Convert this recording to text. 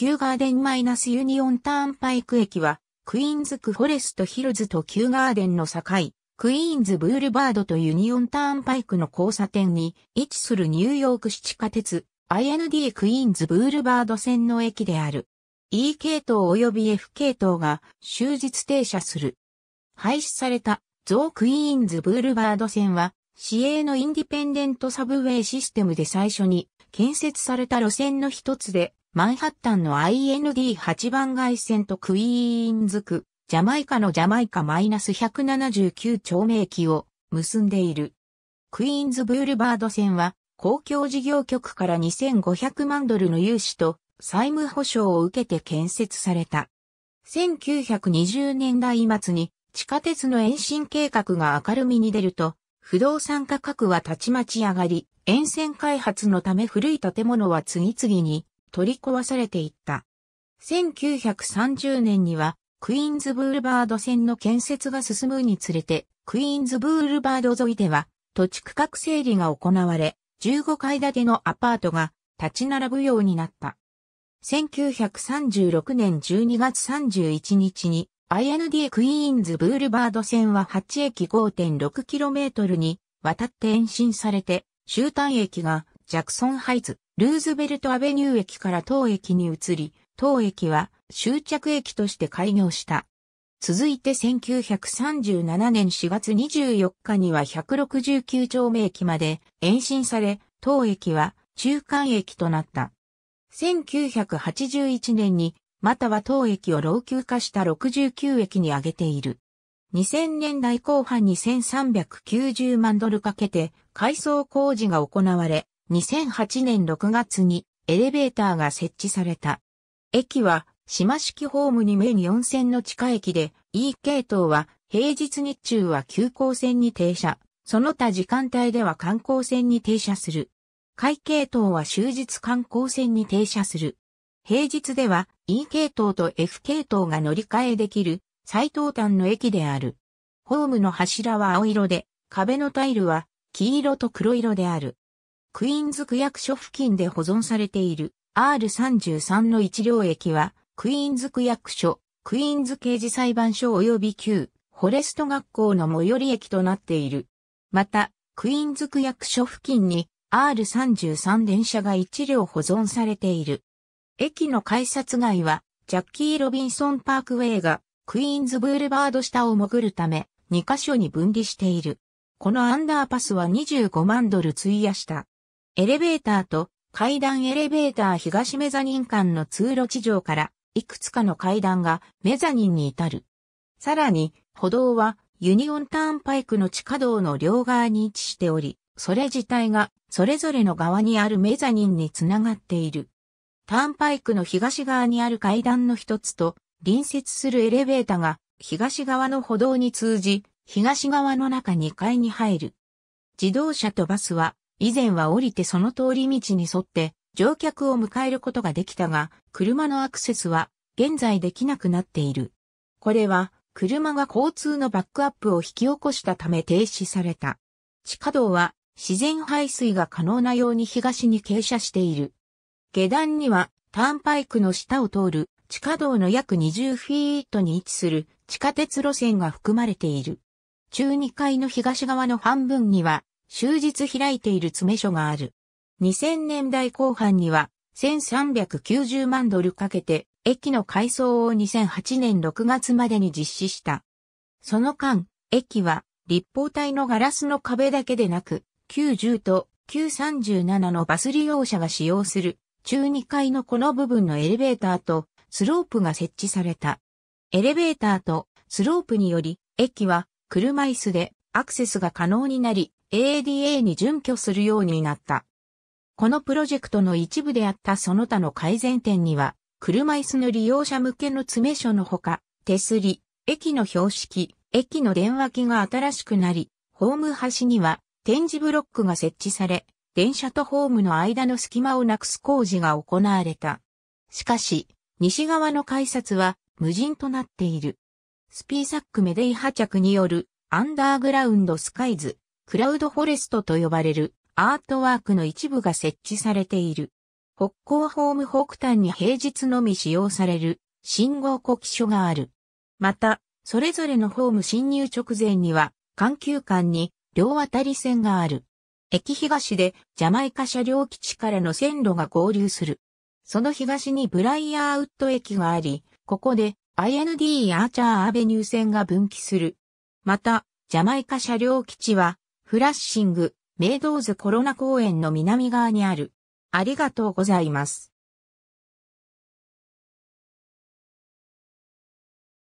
旧ガーデンマイナスユニオンターンパイク駅は、クイーンズクフォレストヒルズと旧ガーデンの境、クイーンズブールバードとユニオンターンパイクの交差点に位置するニューヨーク市地下鉄 IND クイーンズブールバード線の駅である。E 系統及び F 系統が終日停車する。廃止されたゾークイーンズブールバード線は市営のインディペンデントサブウェイシステムで最初に建設された路線の一つでマンハッタンの IND8 番街線とクイーンズ区、ジャマイカのジャマイカ -179 丁目駅を結んでいる。クイーンズブールバード線は公共事業局から2500万ドルの融資と債務保証を受けて建設された。1920年代末に地下鉄の延伸計画が明るみに出ると、不動産価格はたちまち上がり、沿線開発のため古い建物は次々に取り壊されていった。1930年には、クイーンズブールバード線の建設が進むにつれて、クイーンズブールバード沿いでは、土地区画整理が行われ、15階建てのアパートが立ち並ぶようになった。1936年12月31日に i n d クイーンズブールバード線は8駅 5.6km に渡って延伸されて、終端駅がジャクソンハイズ、ルーズベルトアベニュー駅から当駅に移り、当駅は終着駅として開業した。続いて1937年4月24日には169丁目駅まで延伸され、当駅は中間駅となった。1981年に、または当駅を老朽化した69駅に上げている。2000年代後半に1390万ドルかけて改装工事が行われ、2008年6月にエレベーターが設置された。駅は島式ホームに面4線の地下駅で E 系統は平日日中は急行線に停車、その他時間帯では観光線に停車する。会系統は終日観光線に停車する。平日では E 系統と F 系統が乗り換えできる最東端の駅である。ホームの柱は青色で、壁のタイルは黄色と黒色である。クイーンズ区役所付近で保存されている R33 の一両駅は、クイーンズ区役所、クイーンズ刑事裁判所及び旧、フォレスト学校の最寄り駅となっている。また、クイーンズ区役所付近に R33 電車が一両保存されている。駅の改札外は、ジャッキー・ロビンソン・パークウェイが、クイーンズブールバード下を潜るため、2カ所に分離している。このアンダーパスは25万ドル費やした。エレベーターと階段エレベーター東メザニン間の通路地上からいくつかの階段がメザニンに至る。さらに歩道はユニオンターンパイクの地下道の両側に位置しており、それ自体がそれぞれの側にあるメザニンにつながっている。ターンパイクの東側にある階段の一つと隣接するエレベーターが東側の歩道に通じ、東側の中2階に入る。自動車とバスは以前は降りてその通り道に沿って乗客を迎えることができたが、車のアクセスは現在できなくなっている。これは車が交通のバックアップを引き起こしたため停止された。地下道は自然排水が可能なように東に傾斜している。下段にはターンパイクの下を通る地下道の約20フィートに位置する地下鉄路線が含まれている。中2階の東側の半分には終日開いている詰め所がある。2000年代後半には1390万ドルかけて駅の改装を2008年6月までに実施した。その間、駅は立方体のガラスの壁だけでなく、90と937のバス利用者が使用する中2階のこの部分のエレベーターとスロープが設置された。エレベーターとスロープにより、駅は車椅子でアクセスが可能になり、ADA に準拠するようになった。このプロジェクトの一部であったその他の改善点には、車椅子の利用者向けの詰め所のほか、手すり、駅の標識、駅の電話機が新しくなり、ホーム端には展示ブロックが設置され、電車とホームの間の隙間をなくす工事が行われた。しかし、西側の改札は無人となっている。スピーサックメデイャ着によるアンダーグラウンドスカイズクラウドフォレストと呼ばれるアートワークの一部が設置されている。北港ホーム北端に平日のみ使用される信号呼気所がある。また、それぞれのホーム侵入直前には、環球間に両渡り線がある。駅東でジャマイカ車両基地からの線路が合流する。その東にブライヤーウッド駅があり、ここで IND アーチャーアベニュー線が分岐する。また、ジャマイカ車両基地はフラッシング、メイドーズコロナ公園の南側にある。ありがとうございます。